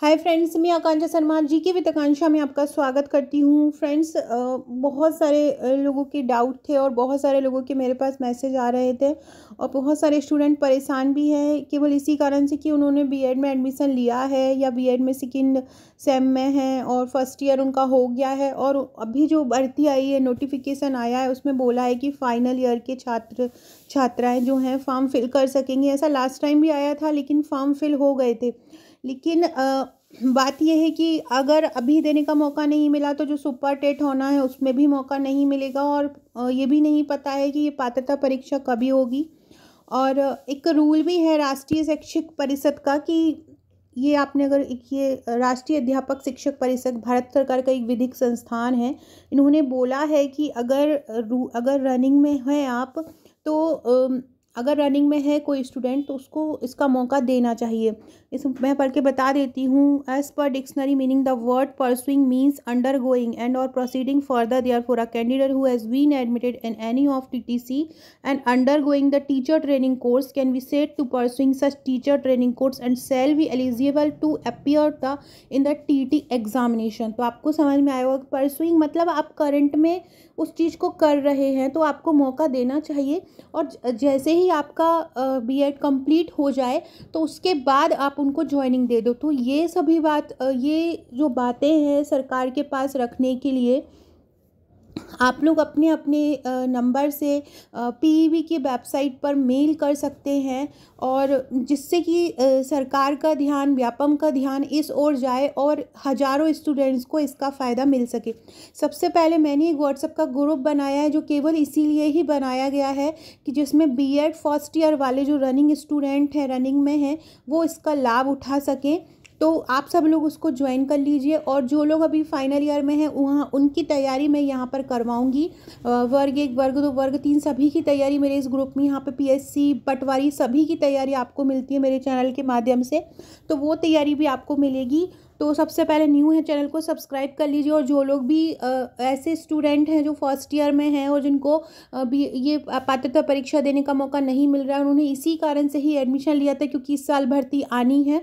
hi friends मैं आकांक्षा शर्मा जी के वित्तकांक्षा में आपका स्वागत करती हूँ फ्रेंड्स बहुत सारे लोगों के डाउट थे और बहुत सारे लोगों के मेरे पास मैसेज आ रहे थे और बहुत सारे स्टूडेंट परेशान भी हैं केवल इसी कारण से कि उन्होंने बीएड में एडमिशन लिया है या बीएड में सेकेंड सेम में हैं और फर्स्ट ईयर उनका हो गया है और अभी जो भर्ती आई है नोटिफिकेशन आया है उसमें बोला है कि फ़ाइनल ईयर के छात्र छात्राएँ जो हैं फॉर्म फिल कर सकेंगे ऐसा लास्ट टाइम भी आया था लेकिन फॉर्म फिल हो गए थे लेकिन बात यह है कि अगर अभी देने का मौका नहीं मिला तो जो सुपर टेट होना है उसमें भी मौका नहीं मिलेगा और ये भी नहीं पता है कि ये पात्रता परीक्षा कभी होगी और एक रूल भी है राष्ट्रीय शैक्षिक परिषद का कि ये आपने अगर एक ये राष्ट्रीय अध्यापक शिक्षक परिषद भारत सरकार का एक विधिक संस्थान है इन्होंने बोला है कि अगर अगर रनिंग में हैं आप तो अगर रनिंग में है कोई स्टूडेंट तो उसको इसका मौका देना चाहिए इस मैं पढ़ के बता देती हूँ as per dictionary meaning the word pursuing means undergoing and और proceeding further therefore a candidate who has been admitted in any of T T C and undergoing the teacher training course can be said to pursuing such teacher training course and shall be eligible to appear the in the T T examination तो आपको समझ में आया होगा pursuing मतलब आप current में उस चीज़ को कर रहे हैं तो आपको मौका देना चाहिए और जैसे ही ही आपका बी एड कम्प्लीट हो जाए तो उसके बाद आप उनको ज्वाइनिंग दे दो तो ये सभी बात ये जो बातें हैं सरकार के पास रखने के लिए आप लोग अपने अपने नंबर से पीईवी e की वेबसाइट पर मेल कर सकते हैं और जिससे कि सरकार का ध्यान व्यापम का ध्यान इस ओर जाए और हज़ारों स्टूडेंट्स को इसका फ़ायदा मिल सके सबसे पहले मैंने एक व्हाट्सअप का ग्रुप बनाया है जो केवल इसीलिए ही बनाया गया है कि जिसमें बीएड फर्स्ट ईयर वाले जो रनिंग स्टूडेंट हैं रनिंग में हैं वो इसका लाभ उठा सकें तो आप सब लोग उसको ज्वाइन कर लीजिए और जो लोग अभी फाइनल ईयर में हैं वहाँ उनकी तैयारी मैं यहाँ पर करवाऊँगी वर्ग एक वर्ग दो वर्ग तीन सभी की तैयारी मेरे इस ग्रुप में यहाँ पर पीएससी पटवारी सभी की तैयारी आपको मिलती है मेरे चैनल के माध्यम से तो वो तैयारी भी आपको मिलेगी तो सबसे पहले न्यू है चैनल को सब्सक्राइब कर लीजिए और जो लोग भी ऐसे स्टूडेंट हैं जो फर्स्ट ईयर में हैं और जिनको भी ये पात्रता परीक्षा देने का मौका नहीं मिल रहा है उन्होंने इसी कारण से ही एडमिशन लिया था क्योंकि इस साल भर्ती आनी है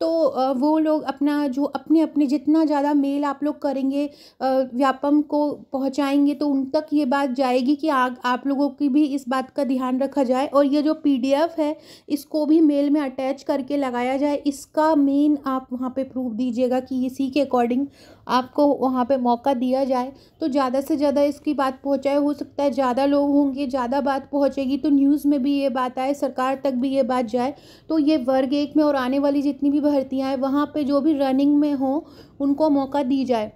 तो वो लोग अपना जो अपने अपने जितना ज़्यादा मेल आप लोग करेंगे व्यापम को पहुँचाएंगे तो उन तक ये बात जाएगी कि आ, आप लोगों की भी इस बात का ध्यान रखा जाए और ये जो पी है इसको भी मेल में अटैच करके लगाया जाए इसका मेन आप वहाँ पे प्रूफ दीजिएगा कि इसी के अकॉर्डिंग आपको वहाँ पे मौका दिया जाए तो ज़्यादा से ज़्यादा इसकी बात पहुँचाए हो सकता है ज़्यादा लोग होंगे ज़्यादा बात पहुँचेगी तो न्यूज़ में भी ये बात आए सरकार तक भी ये बात जाए तो ये वर्ग एक में और आने वाली जितनी भी भर्तियाँ हैं वहाँ पे जो भी रनिंग में हों उनको मौका दी जाए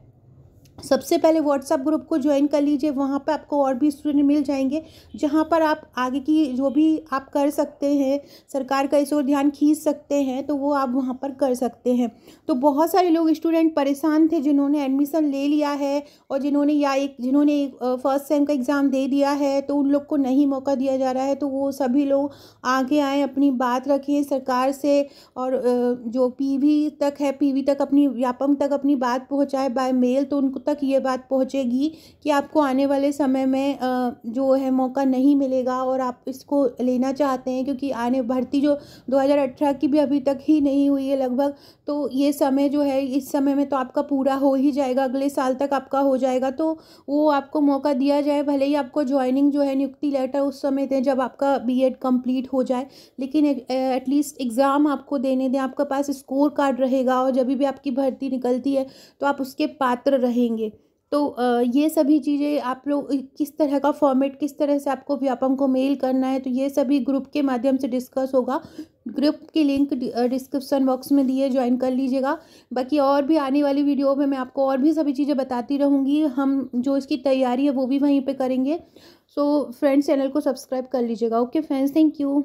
सबसे पहले व्हाट्सएप ग्रुप को ज्वाइन कर लीजिए वहाँ पर आपको और भी स्टूडेंट मिल जाएंगे जहाँ पर आप आगे की जो भी आप कर सकते हैं सरकार का इस ओर ध्यान खींच सकते हैं तो वो आप वहाँ पर कर सकते हैं तो बहुत सारे लोग स्टूडेंट परेशान थे जिन्होंने एडमिशन ले लिया है और जिन्होंने या एक जिन्होंने फर्स्ट सेम का एग्ज़ाम दे दिया है तो उन लोग को नहीं मौका दिया जा रहा है तो वो सभी लोग आगे आएँ अपनी बात रखें सरकार से और जो पी तक है पी तक अपनी व्यापम तक अपनी बात पहुँचाए बाय मेल तो उनको तक ये बात पहुँचेगी कि आपको आने वाले समय में जो है मौका नहीं मिलेगा और आप इसको लेना चाहते हैं क्योंकि आने भर्ती जो 2018 की भी अभी तक ही नहीं हुई है लगभग तो ये समय जो है इस समय में तो आपका पूरा हो ही जाएगा अगले साल तक आपका हो जाएगा तो वो आपको मौका दिया जाए भले ही आपको ज्वाइनिंग जो है नियुक्ति लेटर उस समय दें जब आपका बी एड हो जाए लेकिन एटलीस्ट एग्ज़ाम आपको देने दें आपके पास स्कोर कार्ड रहेगा और जब भी आपकी भर्ती निकलती है तो आप उसके पात्र रहेंगे करेंगे तो ये सभी चीज़ें आप लोग किस तरह का फॉर्मेट किस तरह से आपको व्यापम को मेल करना है तो ये सभी ग्रुप के माध्यम से डिस्कस होगा ग्रुप की लिंक डिस्क्रिप्शन बॉक्स में दिए ज्वाइन कर लीजिएगा बाकी और भी आने वाली वीडियो में मैं आपको और भी सभी चीज़ें बताती रहूँगी हम जो इसकी तैयारी है वो भी वहीं पर करेंगे सो फ्रेंड्स चैनल को सब्सक्राइब कर लीजिएगा ओके फ्रेंड्स थैंक यू